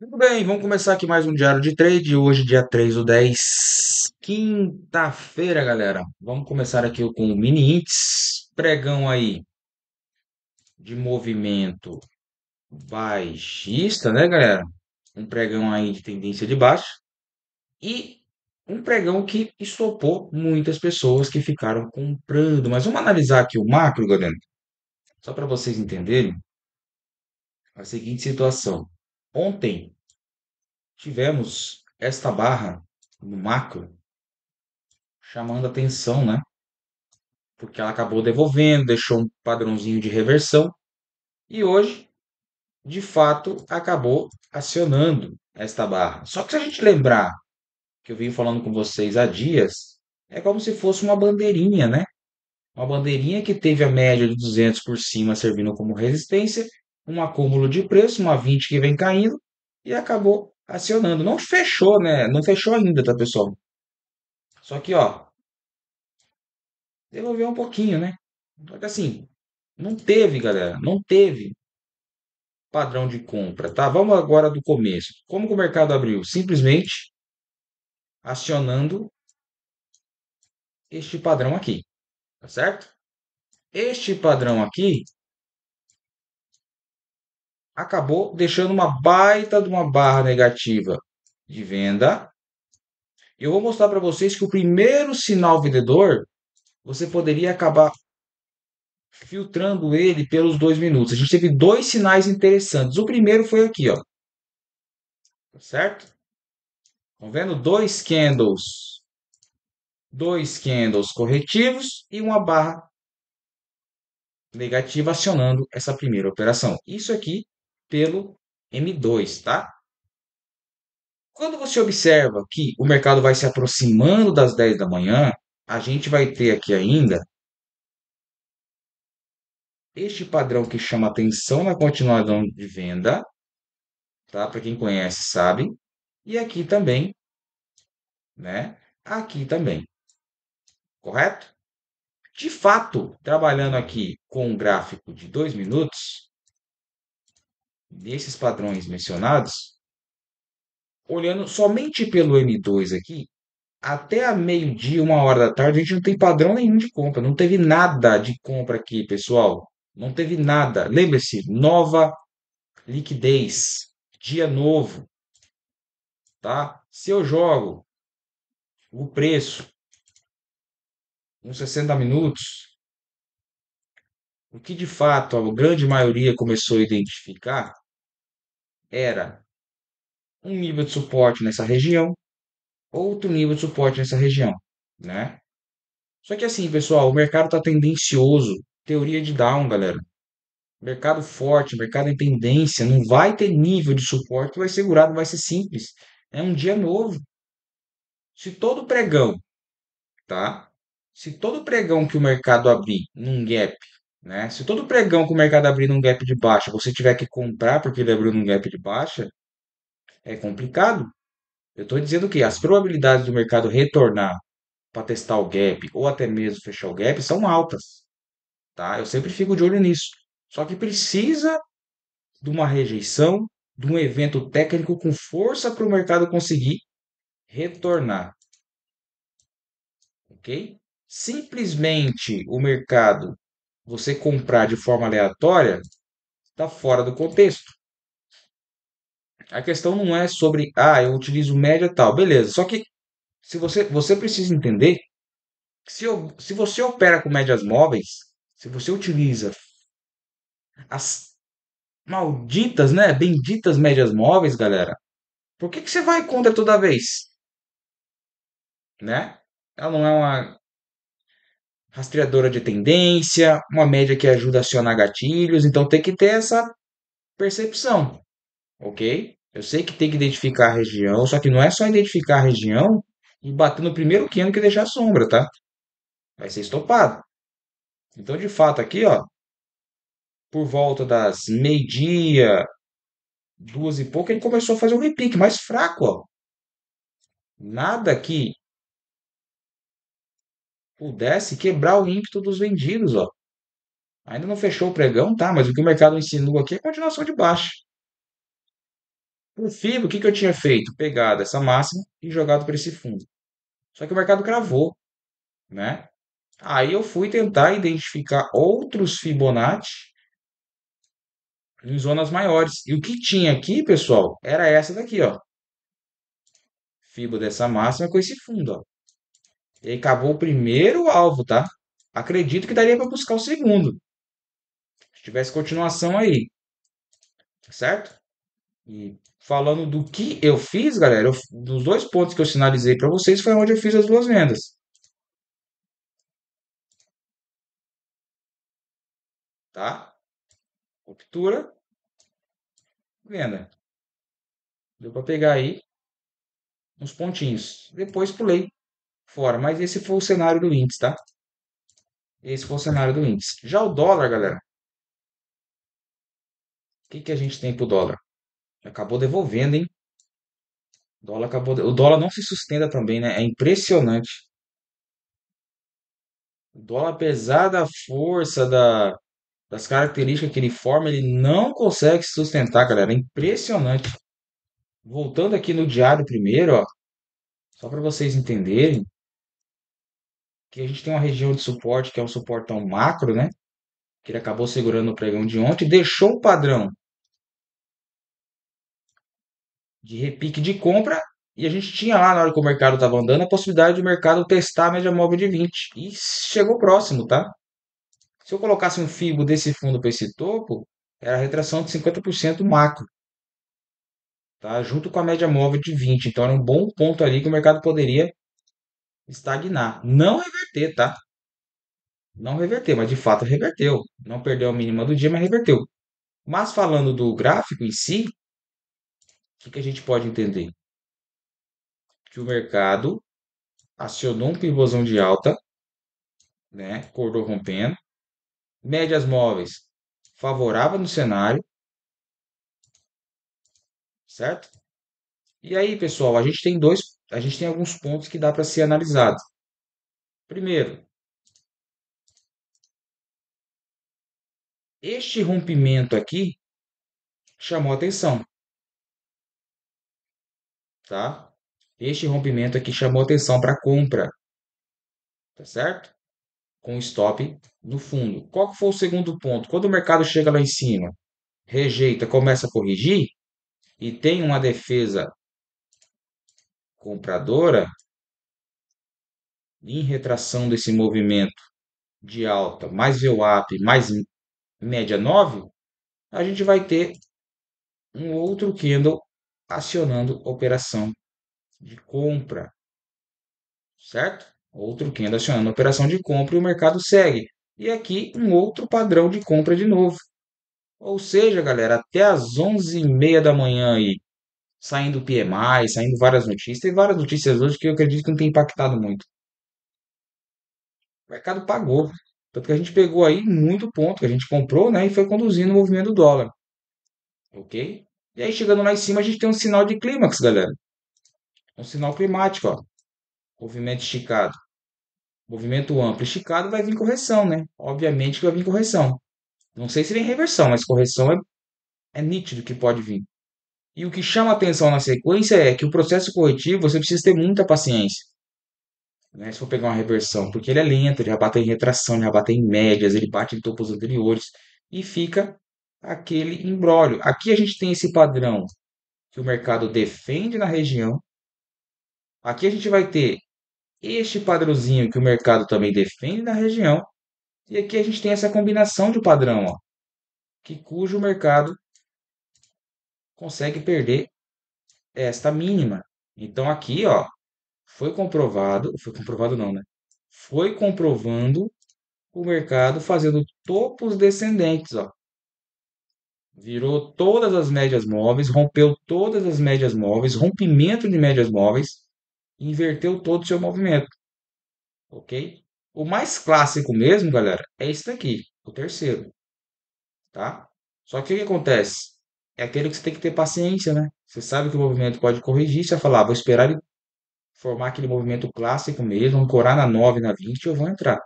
Muito bem, vamos começar aqui mais um Diário de Trade. Hoje, dia 3 do 10, quinta-feira, galera. Vamos começar aqui com o mini índice. Pregão aí de movimento baixista, né, galera? Um pregão aí de tendência de baixo E um pregão que estopou muitas pessoas que ficaram comprando. Mas vamos analisar aqui o macro, galera. Só para vocês entenderem a seguinte situação. Ontem tivemos esta barra no macro chamando atenção, né? Porque ela acabou devolvendo, deixou um padrãozinho de reversão e hoje, de fato, acabou acionando esta barra. Só que se a gente lembrar que eu vim falando com vocês há dias, é como se fosse uma bandeirinha, né? Uma bandeirinha que teve a média de 200 por cima servindo como resistência um acúmulo de preço, uma 20 que vem caindo e acabou acionando. Não fechou, né? Não fechou ainda, tá, pessoal? Só que, ó, devolveu um pouquinho, né? Só que assim, não teve, galera, não teve padrão de compra, tá? Vamos agora do começo. Como que o mercado abriu? Simplesmente acionando este padrão aqui, tá certo? Este padrão aqui acabou deixando uma baita de uma barra negativa de venda. Eu vou mostrar para vocês que o primeiro sinal vendedor, você poderia acabar filtrando ele pelos dois minutos. A gente teve dois sinais interessantes. O primeiro foi aqui, ó. Tá certo? Estão vendo? Dois candles. Dois candles corretivos e uma barra negativa acionando essa primeira operação. Isso aqui pelo M2, tá? Quando você observa que o mercado vai se aproximando das 10 da manhã, a gente vai ter aqui ainda este padrão que chama atenção na continuação de venda, tá? Para quem conhece, sabe. E aqui também, né? Aqui também. Correto? De fato, trabalhando aqui com um gráfico de 2 minutos, desses padrões mencionados, olhando somente pelo M2 aqui, até a meio-dia, uma hora da tarde, a gente não tem padrão nenhum de compra. Não teve nada de compra aqui, pessoal. Não teve nada. Lembre-se, nova liquidez, dia novo. Tá? Se eu jogo o preço uns 60 minutos, o que de fato a grande maioria começou a identificar era um nível de suporte nessa região, outro nível de suporte nessa região, né? Só que assim, pessoal, o mercado está tendencioso, teoria de down, galera. Mercado forte, mercado em tendência, não vai ter nível de suporte que vai segurado, vai ser simples. É um dia novo. Se todo pregão, tá? Se todo pregão que o mercado abrir num gap né? Se todo pregão que o mercado abrir num gap de baixa, você tiver que comprar porque ele abriu num gap de baixa, é complicado. Eu estou dizendo que as probabilidades do mercado retornar para testar o gap ou até mesmo fechar o gap são altas. Tá? Eu sempre fico de olho nisso. Só que precisa de uma rejeição, de um evento técnico com força para o mercado conseguir retornar. Ok? Simplesmente o mercado você comprar de forma aleatória está fora do contexto. A questão não é sobre, ah, eu utilizo média tal, beleza. Só que se você, você precisa entender que se, se você opera com médias móveis, se você utiliza as malditas, né, benditas médias móveis, galera, por que, que você vai contra toda vez? Né? Ela não é uma rastreadora de tendência, uma média que ajuda a acionar gatilhos. Então tem que ter essa percepção, ok? Eu sei que tem que identificar a região, só que não é só identificar a região e bater no primeiro quino que deixar sombra, tá? Vai ser estopado. Então, de fato, aqui, ó, por volta das meio-dia, duas e pouco, ele começou a fazer um repique mais fraco, ó. Nada que pudesse quebrar o ímpeto dos vendidos, ó. Ainda não fechou o pregão, tá? Mas o que o mercado insinua aqui é continuação de baixa. Por fim, o que eu tinha feito? Pegado essa máxima e jogado para esse fundo. Só que o mercado cravou, né? Aí eu fui tentar identificar outros Fibonacci em zonas maiores. E o que tinha aqui, pessoal, era essa daqui, ó. Fibo dessa máxima com esse fundo, ó. Ele cavou o primeiro alvo, tá? Acredito que daria para buscar o segundo. Se tivesse continuação aí. Tá certo? E falando do que eu fiz, galera, eu, dos dois pontos que eu sinalizei para vocês foi onde eu fiz as duas vendas. Tá? Ruptura, venda. Deu para pegar aí uns pontinhos. Depois pulei fora. Mas esse foi o cenário do índice, tá? Esse foi o cenário do índice. Já o dólar, galera. O que, que a gente tem pro dólar? Acabou devolvendo, hein? O dólar, acabou de... o dólar não se sustenta também, né? É impressionante. O dólar, apesar da força, da, das características que ele forma, ele não consegue se sustentar, galera. É impressionante. Voltando aqui no diário primeiro, ó, só para vocês entenderem que a gente tem uma região de suporte, que é um suportão macro, né? Que ele acabou segurando o pregão de ontem, deixou o padrão de repique de compra. E a gente tinha lá, na hora que o mercado estava andando, a possibilidade do mercado testar a média móvel de 20. E chegou próximo, tá? Se eu colocasse um FIBO desse fundo para esse topo, era a retração de 50% macro. Tá? Junto com a média móvel de 20. Então era um bom ponto ali que o mercado poderia estagnar. Não reverter, tá? Não reverter, mas de fato reverteu. Não perdeu a mínima do dia, mas reverteu. Mas falando do gráfico em si, o que, que a gente pode entender? Que o mercado acionou um pivôzão de alta, né? Cordou rompendo. Médias móveis favorável no cenário, certo? E aí, pessoal, a gente tem dois a gente tem alguns pontos que dá para ser analisado. Primeiro, este rompimento aqui chamou atenção. Tá? Este rompimento aqui chamou atenção para compra. Tá certo? Com stop no fundo. Qual foi o segundo ponto? Quando o mercado chega lá em cima, rejeita, começa a corrigir e tem uma defesa compradora, em retração desse movimento de alta, mais VWAP, mais média 9, a gente vai ter um outro candle acionando operação de compra. Certo? Outro candle acionando operação de compra e o mercado segue. E aqui um outro padrão de compra de novo. Ou seja, galera, até as 11h30 da manhã aí, saindo PMI, saindo várias notícias. Tem várias notícias hoje que eu acredito que não tem impactado muito. O mercado pagou. Tanto que a gente pegou aí muito ponto que a gente comprou, né? E foi conduzindo o movimento do dólar. Ok? E aí, chegando lá em cima, a gente tem um sinal de clímax, galera. Um sinal climático, ó. Movimento esticado. Movimento amplo esticado vai vir correção, né? Obviamente que vai vir correção. Não sei se vem reversão, mas correção é, é nítido que pode vir. E o que chama atenção na sequência é que o processo corretivo você precisa ter muita paciência. Né? Se for pegar uma reversão, porque ele é lento, ele já bate em retração, ele já bate em médias, ele bate em topos anteriores e fica aquele embrólio. Aqui a gente tem esse padrão que o mercado defende na região. Aqui a gente vai ter este padrãozinho que o mercado também defende na região. E aqui a gente tem essa combinação de padrão, ó, que cujo mercado consegue perder esta mínima. Então aqui, ó, foi comprovado, foi comprovado não, né? Foi comprovando o mercado fazendo topos descendentes, ó. Virou todas as médias móveis, rompeu todas as médias móveis, rompimento de médias móveis, inverteu todo o seu movimento. OK? O mais clássico mesmo, galera, é esse daqui, o terceiro. Tá? Só que o que acontece? é aquele que você tem que ter paciência, né? Você sabe que o movimento pode corrigir, você vai falar, ah, vou esperar ele formar aquele movimento clássico mesmo, ancorar na 9, na 20, eu vou entrar.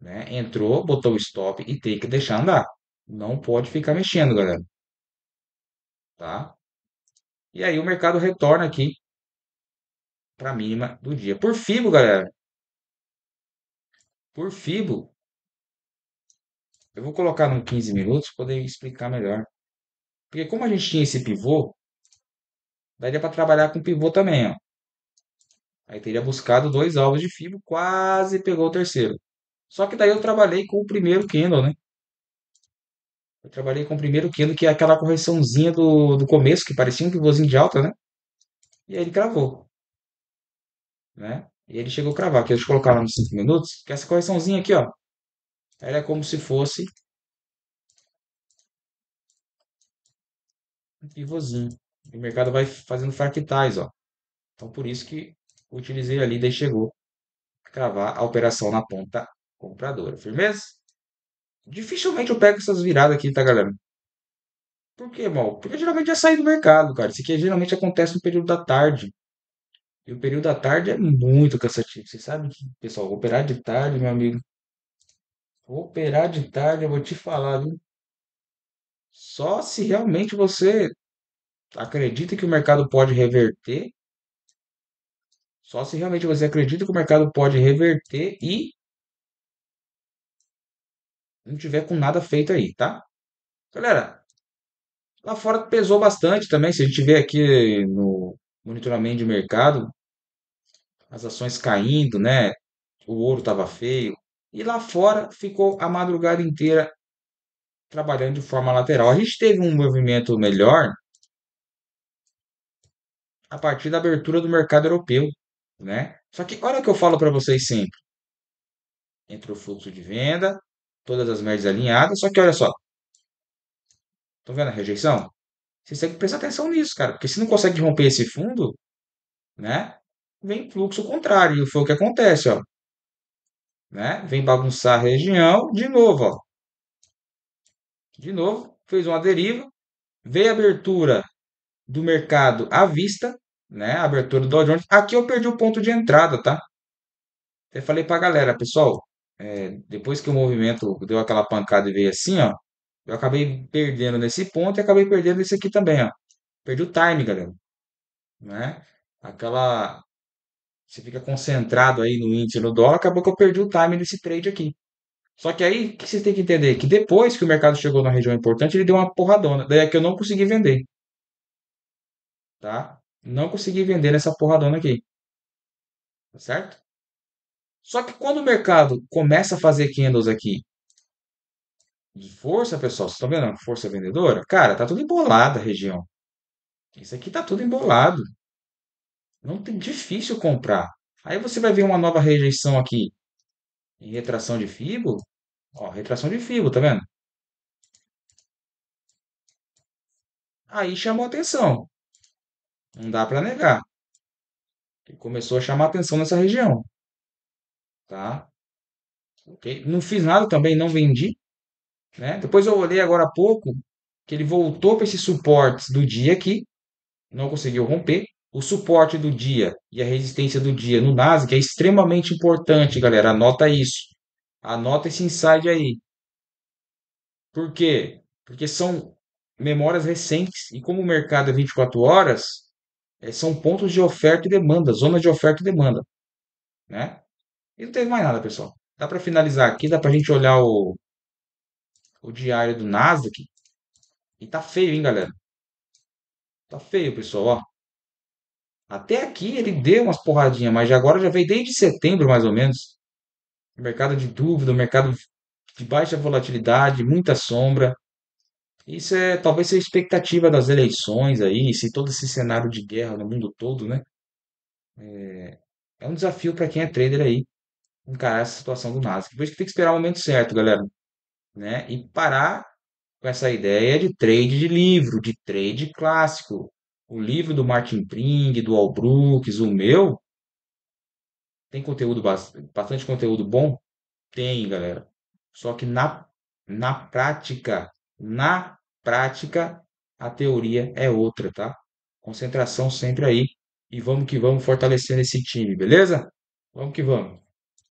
Né? Entrou, botou o stop e tem que deixar andar. Não pode ficar mexendo, galera. Tá? E aí o mercado retorna aqui para a mínima do dia. Por FIBO, galera. Por FIBO. Eu vou colocar num 15 minutos para poder explicar melhor. Porque como a gente tinha esse pivô, daria para trabalhar com pivô também, ó. Aí teria buscado dois alvos de fibo quase pegou o terceiro. Só que daí eu trabalhei com o primeiro candle, né? Eu trabalhei com o primeiro candle, que é aquela correçãozinha do, do começo, que parecia um pivôzinho de alta, né? E aí ele cravou. Né? E ele chegou a cravar, que colocar lá nos 5 minutos, que essa correçãozinha aqui, ó, ela é como se fosse pivôzinho. E o mercado vai fazendo fractais, ó. Então, por isso que utilizei ali, daí chegou a cravar a operação na ponta compradora. Firmeza? Dificilmente eu pego essas viradas aqui, tá, galera? Por quê, mal? Porque geralmente já é sair do mercado, cara. Isso aqui geralmente acontece no período da tarde. E o período da tarde é muito cansativo. Você sabe que, pessoal, operar de tarde, meu amigo. Operar de tarde, eu vou te falar, viu? Só se realmente você acredita que o mercado pode reverter. Só se realmente você acredita que o mercado pode reverter e não tiver com nada feito aí, tá? Galera, lá fora pesou bastante também. Se a gente vê aqui no monitoramento de mercado, as ações caindo, né? O ouro estava feio. E lá fora ficou a madrugada inteira trabalhando de forma lateral. A gente teve um movimento melhor a partir da abertura do mercado europeu, né? Só que olha o que eu falo para vocês sempre. entre o fluxo de venda, todas as médias alinhadas, só que olha só. Estão vendo a rejeição? Vocês têm que prestar atenção nisso, cara, porque se não consegue romper esse fundo, né? Vem fluxo contrário, e foi o que acontece, ó. Né? Vem bagunçar a região de novo, ó de novo, fez uma deriva, veio a abertura do mercado à vista, né? A abertura do Dow Jones. Aqui eu perdi o ponto de entrada, tá? Até falei pra galera, pessoal, é, depois que o movimento deu aquela pancada e veio assim, ó, eu acabei perdendo nesse ponto e acabei perdendo nesse aqui também, ó. Perdi o time, galera. Né? Aquela você fica concentrado aí no índice no dólar, acabou que eu perdi o time nesse trade aqui. Só que aí, o que vocês têm que entender? Que depois que o mercado chegou na região importante, ele deu uma porradona. Daí é que eu não consegui vender. Tá? Não consegui vender nessa porradona aqui. Tá certo? Só que quando o mercado começa a fazer candles aqui de força, pessoal, vocês estão vendo? Força vendedora? Cara, tá tudo embolado a região. Isso aqui tá tudo embolado. Não tem difícil comprar. Aí você vai ver uma nova rejeição aqui em retração de fibo. Ó, retração de fibra, tá vendo? Aí chamou atenção. Não dá para negar. E começou a chamar atenção nessa região. Tá? Okay. Não fiz nada também, não vendi. Né? Depois eu olhei agora há pouco que ele voltou para esses suportes do dia aqui. Não conseguiu romper. O suporte do dia e a resistência do dia no Nasdaq é extremamente importante, galera. Anota isso. Anota esse insight aí. Por quê? Porque são memórias recentes e como o mercado é 24 horas, é, são pontos de oferta e demanda, zona de oferta e demanda, né? E não teve mais nada, pessoal. Dá para finalizar aqui, dá para a gente olhar o, o diário do Nasdaq. E tá feio, hein, galera? Tá feio, pessoal, ó. Até aqui ele deu umas porradinhas, mas agora já veio desde setembro, mais ou menos mercado de dúvida, mercado de baixa volatilidade, muita sombra. Isso é talvez a expectativa das eleições aí, se todo esse cenário de guerra no mundo todo, né? É, é um desafio para quem é trader aí encarar essa situação do Nasdaq. Por isso que tem que esperar o momento certo, galera, né? E parar com essa ideia de trade de livro, de trade clássico. O livro do Martin Pring, do Al Brooks, o meu, tem conteúdo bastante conteúdo bom? Tem, galera. Só que na, na prática, na prática, a teoria é outra, tá? Concentração sempre aí. E vamos que vamos fortalecendo esse time, beleza? Vamos que vamos.